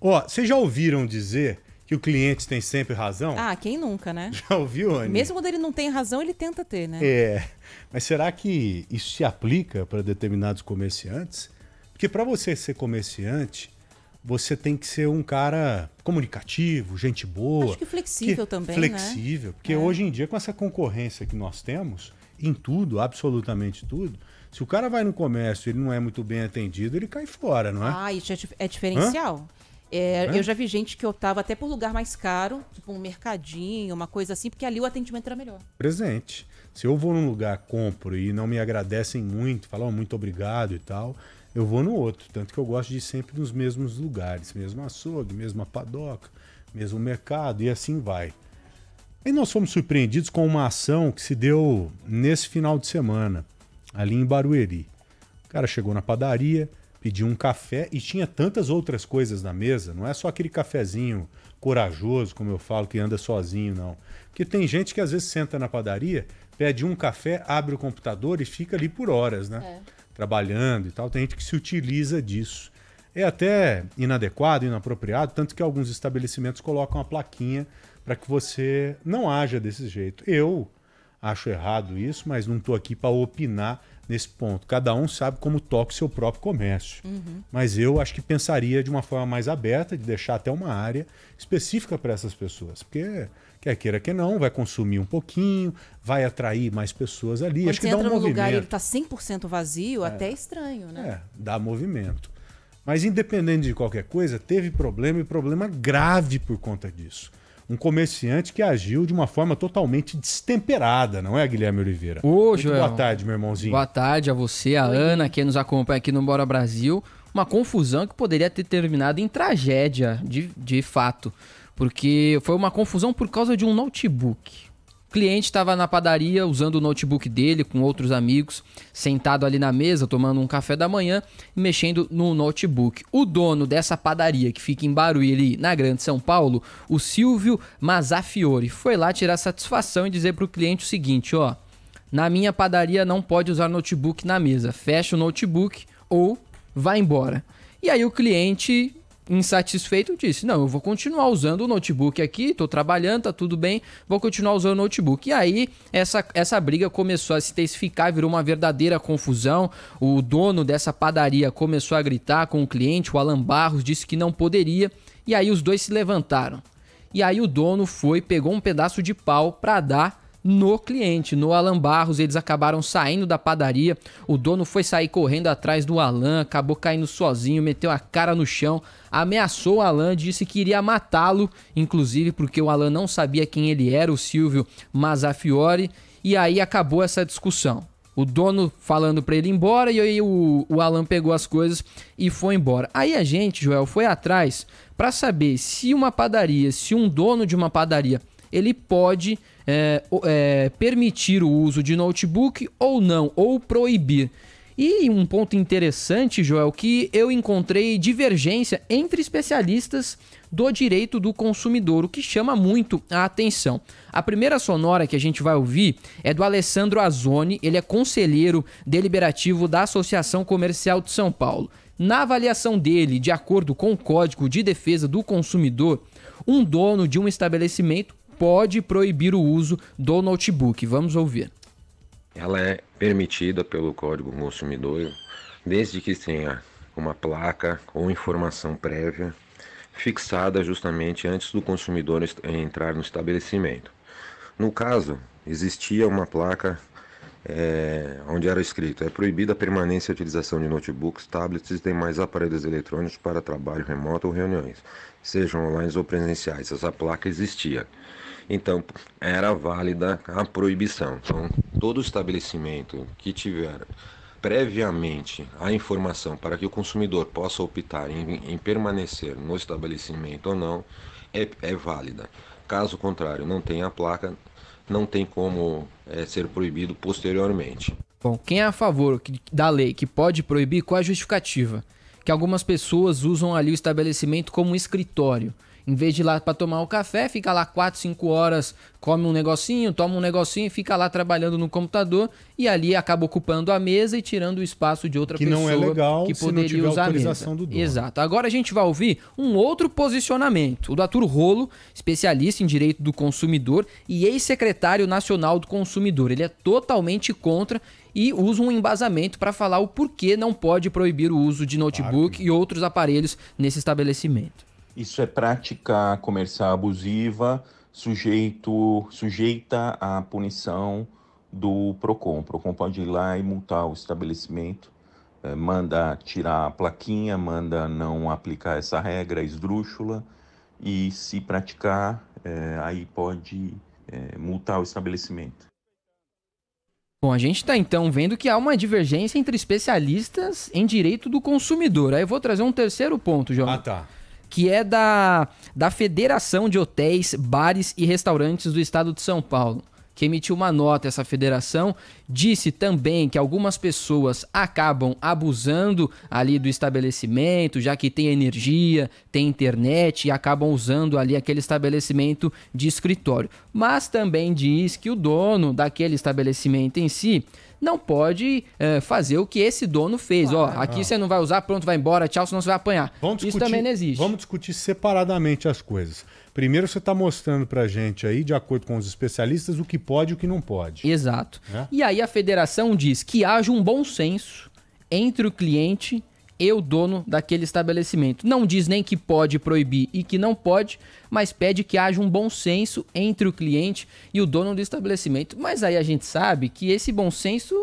Ó, vocês já ouviram dizer que o cliente tem sempre razão? Ah, quem nunca, né? Já ouviu, Anny? Mesmo quando ele não tem razão, ele tenta ter, né? É. Mas será que isso se aplica para determinados comerciantes? Porque para você ser comerciante, você tem que ser um cara comunicativo, gente boa. Acho que flexível que, também, né? Flexível. Né? Porque é. hoje em dia, com essa concorrência que nós temos, em tudo, absolutamente tudo, se o cara vai no comércio e ele não é muito bem atendido, ele cai fora, não é? Ah, isso é, é diferencial. Hã? É, é? Eu já vi gente que optava até por lugar mais caro, tipo um mercadinho, uma coisa assim, porque ali o atendimento era melhor. Presente. Se eu vou num lugar, compro e não me agradecem muito, falam muito obrigado e tal, eu vou no outro. Tanto que eu gosto de ir sempre nos mesmos lugares, mesmo açougue, mesma padoca, mesmo mercado e assim vai. E nós fomos surpreendidos com uma ação que se deu nesse final de semana, ali em Barueri. O cara chegou na padaria, pedi um café e tinha tantas outras coisas na mesa, não é só aquele cafezinho corajoso, como eu falo, que anda sozinho, não. Porque tem gente que às vezes senta na padaria, pede um café, abre o computador e fica ali por horas, né? É. Trabalhando e tal. Tem gente que se utiliza disso. É até inadequado, inapropriado, tanto que alguns estabelecimentos colocam a plaquinha para que você não haja desse jeito. Eu acho errado isso, mas não estou aqui para opinar nesse ponto. Cada um sabe como toca o seu próprio comércio. Uhum. Mas eu acho que pensaria de uma forma mais aberta, de deixar até uma área específica para essas pessoas. Porque quer queira que não, vai consumir um pouquinho, vai atrair mais pessoas ali. Quando acho que dá um movimento. lugar e ele está 100% vazio, é. até é estranho, né? É, dá movimento. Mas independente de qualquer coisa, teve problema e problema grave por conta disso um comerciante que agiu de uma forma totalmente destemperada, não é, Guilherme Oliveira? Ô, Joel. Boa tarde, meu irmãozinho. Boa tarde a você, a Oi. Ana, que nos acompanha aqui no Bora Brasil. Uma confusão que poderia ter terminado em tragédia, de, de fato. Porque foi uma confusão por causa de um notebook. O cliente estava na padaria usando o notebook dele com outros amigos, sentado ali na mesa, tomando um café da manhã e mexendo no notebook. O dono dessa padaria que fica em Barueri, na Grande São Paulo, o Silvio Mazafiore, foi lá tirar satisfação e dizer para o cliente o seguinte: ó, na minha padaria não pode usar notebook na mesa, fecha o notebook ou vai embora. E aí o cliente insatisfeito, disse: Não, eu vou continuar usando o notebook aqui, tô trabalhando, tá tudo bem, vou continuar usando o notebook. E aí, essa, essa briga começou a se intensificar, virou uma verdadeira confusão. O dono dessa padaria começou a gritar com o cliente, o Alan Barros disse que não poderia, e aí os dois se levantaram. E aí o dono foi, pegou um pedaço de pau para dar no cliente, no Alan Barros. Eles acabaram saindo da padaria. O dono foi sair correndo atrás do Alan, acabou caindo sozinho, meteu a cara no chão, ameaçou o Alan, disse que iria matá-lo, inclusive porque o Alan não sabia quem ele era, o Silvio Mazafiore. E aí acabou essa discussão. O dono falando para ele ir embora e aí o, o Alan pegou as coisas e foi embora. Aí a gente, Joel, foi atrás para saber se uma padaria, se um dono de uma padaria ele pode é, é, permitir o uso de notebook ou não, ou proibir. E um ponto interessante, Joel, que eu encontrei divergência entre especialistas do direito do consumidor, o que chama muito a atenção. A primeira sonora que a gente vai ouvir é do Alessandro Azoni, ele é conselheiro deliberativo da Associação Comercial de São Paulo. Na avaliação dele, de acordo com o Código de Defesa do Consumidor, um dono de um estabelecimento pode proibir o uso do notebook. Vamos ouvir. Ela é permitida pelo Código Consumidor desde que tenha uma placa ou informação prévia fixada justamente antes do consumidor entrar no estabelecimento. No caso, existia uma placa é, onde era escrito: é proibida a permanência e utilização de notebooks, tablets e demais aparelhos eletrônicos para trabalho remoto ou reuniões, sejam online ou presenciais. Essa placa existia. Então, era válida a proibição. Então, todo estabelecimento que tiver previamente a informação para que o consumidor possa optar em, em permanecer no estabelecimento ou não, é, é válida. Caso contrário, não tem a placa, não tem como é, ser proibido posteriormente. Bom, quem é a favor da lei que pode proibir, qual é a justificativa? Que algumas pessoas usam ali o estabelecimento como um escritório. Em vez de ir lá para tomar um café, fica lá 4, 5 horas, come um negocinho, toma um negocinho e fica lá trabalhando no computador e ali acaba ocupando a mesa e tirando o espaço de outra que pessoa não é legal, que poderia usar a mesa. Do dono. Exato. Agora a gente vai ouvir um outro posicionamento, o do Arthur Rolo, especialista em direito do consumidor e ex-secretário nacional do consumidor. Ele é totalmente contra e usa um embasamento para falar o porquê não pode proibir o uso de notebook claro. e outros aparelhos nesse estabelecimento. Isso é prática comercial abusiva, sujeito, sujeita à punição do PROCON. O PROCON pode ir lá e multar o estabelecimento, eh, manda tirar a plaquinha, manda não aplicar essa regra esdrúxula, e se praticar, eh, aí pode eh, multar o estabelecimento. Bom, a gente está então vendo que há uma divergência entre especialistas em direito do consumidor. Aí eu vou trazer um terceiro ponto, João. Ah, tá que é da, da Federação de Hotéis, Bares e Restaurantes do Estado de São Paulo que emitiu uma nota, essa federação, disse também que algumas pessoas acabam abusando ali do estabelecimento, já que tem energia, tem internet e acabam usando ali aquele estabelecimento de escritório. Mas também diz que o dono daquele estabelecimento em si não pode é, fazer o que esse dono fez. Ó, aqui ah. você não vai usar, pronto, vai embora, tchau, senão você vai apanhar. Discutir, Isso também não existe. Vamos discutir separadamente as coisas. Primeiro você está mostrando para gente aí, de acordo com os especialistas, o que pode e o que não pode. Exato. É? E aí a federação diz que haja um bom senso entre o cliente e o dono daquele estabelecimento. Não diz nem que pode proibir e que não pode, mas pede que haja um bom senso entre o cliente e o dono do estabelecimento. Mas aí a gente sabe que esse bom senso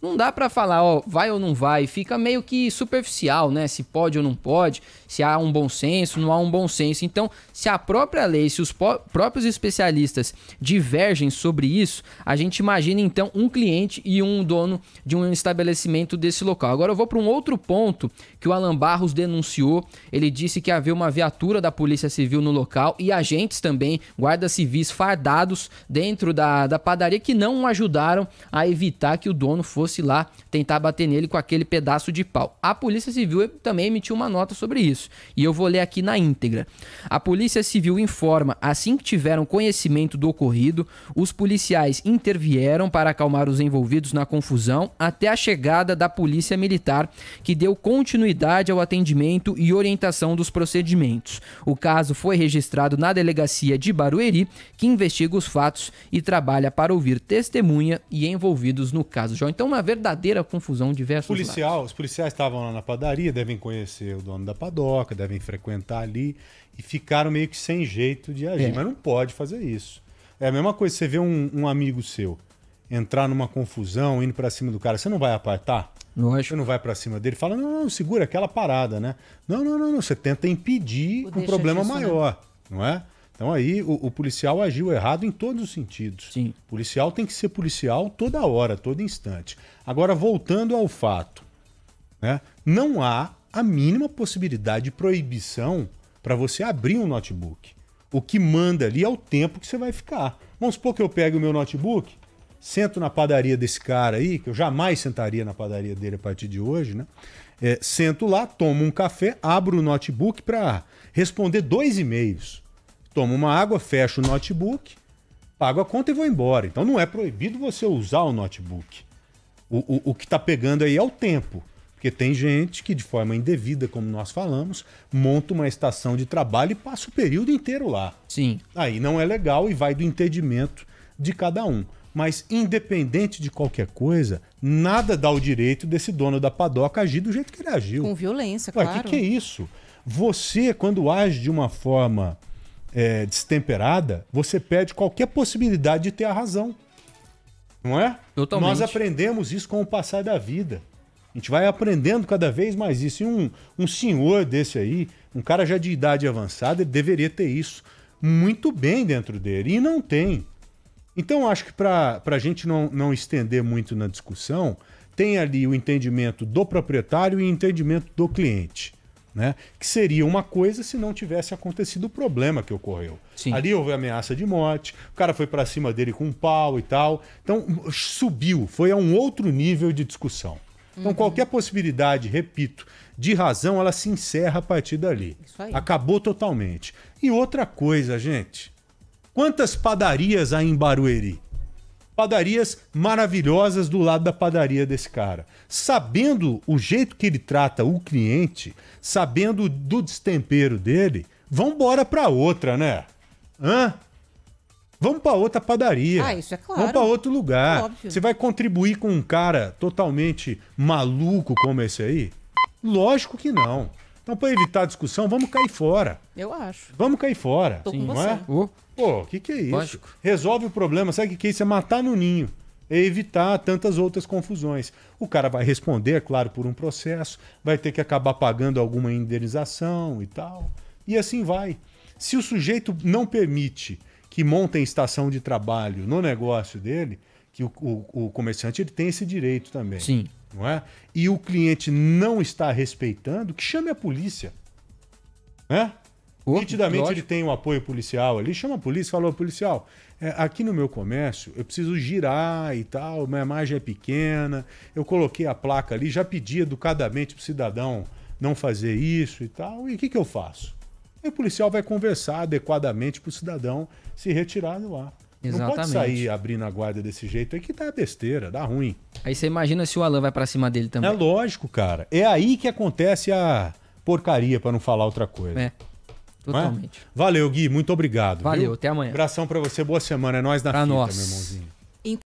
não dá para falar, ó, vai ou não vai, fica meio que superficial, né? Se pode ou não pode, se há um bom senso, não há um bom senso. Então, se a própria lei, se os próprios especialistas divergem sobre isso, a gente imagina então um cliente e um dono de um estabelecimento desse local. Agora eu vou para um outro ponto que o Alan Barros denunciou. Ele disse que havia uma viatura da Polícia Civil no local e agentes também, guardas civis fardados dentro da, da padaria que não ajudaram a evitar que o dono fosse fosse lá tentar bater nele com aquele pedaço de pau. A Polícia Civil também emitiu uma nota sobre isso, e eu vou ler aqui na íntegra. A Polícia Civil informa, assim que tiveram conhecimento do ocorrido, os policiais intervieram para acalmar os envolvidos na confusão até a chegada da Polícia Militar, que deu continuidade ao atendimento e orientação dos procedimentos. O caso foi registrado na delegacia de Barueri, que investiga os fatos e trabalha para ouvir testemunha e envolvidos no caso. João, então uma uma verdadeira confusão de diversos Policial, lados. Os policiais estavam lá na padaria, devem conhecer o dono da padoca, devem frequentar ali e ficaram meio que sem jeito de agir. É. Mas não pode fazer isso. É a mesma coisa você vê um, um amigo seu entrar numa confusão, indo para cima do cara, você não vai apartar? Lógico. Você não vai para cima dele fala, não, não, segura aquela parada, né? Não, não, não, não. você tenta impedir um problema disso, né? maior, né? não é? Então aí o, o, policial agiu errado em todos os sentidos. Sim. O policial tem que ser policial toda hora, todo instante. Agora, voltando ao fato, né? não há a mínima possibilidade de proibição para você abrir um notebook. O que manda ali é o tempo que você vai ficar. Vamos supor que eu pegue o meu notebook, sento na padaria desse cara aí, que eu jamais sentaria na padaria dele a partir de hoje, né? É, sento lá, tomo um café, abro o notebook para responder dois e-mails tomo uma água, fecho o notebook, pago a conta e vou embora. Então não é proibido você usar o notebook. O, o, o que está pegando aí é o tempo. Porque tem gente que, de forma indevida, como nós falamos, monta uma estação de trabalho e passa o período inteiro lá. Sim. Aí não é legal e vai do entendimento de cada um. Mas, independente de qualquer coisa, nada dá o direito desse dono da padoca agir do jeito que ele agiu. Com violência, Ué, claro. O que, que é isso? Você, quando age de uma forma é, destemperada, você perde qualquer possibilidade de ter a razão. Não é? Totalmente. Nós aprendemos isso com o passar da vida. A gente vai aprendendo cada vez mais isso. E um, um senhor desse aí, um cara já de idade avançada, ele deveria ter isso muito bem dentro dele. E não tem. Então, acho que para a gente não, não estender muito na discussão, tem ali o entendimento do proprietário e o entendimento do cliente. Né? Que seria uma coisa se não tivesse acontecido o problema que ocorreu. Sim. Ali houve ameaça de morte, o cara foi para cima dele com um pau e tal. Então subiu, foi a um outro nível de discussão. Então, uhum. qualquer possibilidade, repito, de razão, ela se encerra a partir dali. Acabou totalmente. E outra coisa, gente. Quantas padarias há em Barueri? padarias maravilhosas do lado da padaria desse cara. Sabendo o jeito que ele trata o cliente, sabendo do destempero dele, vamos embora para outra, né? Hã? Vamos para outra padaria. Ah, isso é claro. Vamos para outro lugar. Óbvio. Você vai contribuir com um cara totalmente maluco como esse aí? Lógico que não. Então, para evitar discussão, vamos cair fora. Eu acho. Vamos cair fora. Tô Sim, não é? Uh. Pô, o que, que é isso? Lógico. Resolve o problema. Sabe o que, que é isso? É matar no ninho. É evitar tantas outras confusões. O cara vai responder, é claro, por um processo, vai ter que acabar pagando alguma indenização e tal. E assim vai. Se o sujeito não permite que montem estação de trabalho no negócio dele, que o, o, o comerciante ele tem esse direito também. Sim não é? e o cliente não está respeitando, que chame a polícia. Né? Oh, Nitidamente lógico. ele tem um apoio policial ali, chama a polícia, falou, policial, é, aqui no meu comércio eu preciso girar e tal, minha margem é pequena, eu coloquei a placa ali, já pedi educadamente para o cidadão não fazer isso e tal, e o que, que eu faço? E o policial vai conversar adequadamente para o cidadão se retirar do ar. Exatamente. Não pode sair abrindo a guarda desse jeito aí que tá besteira, dá ruim. Aí você imagina se o Alan vai para cima dele também. É lógico, cara. É aí que acontece a porcaria, para não falar outra coisa. É. é? Totalmente. É? Valeu, Gui. Muito obrigado. Valeu, viu? até amanhã. Abração para você, boa semana. É nós na pra fita, nós. meu irmãozinho.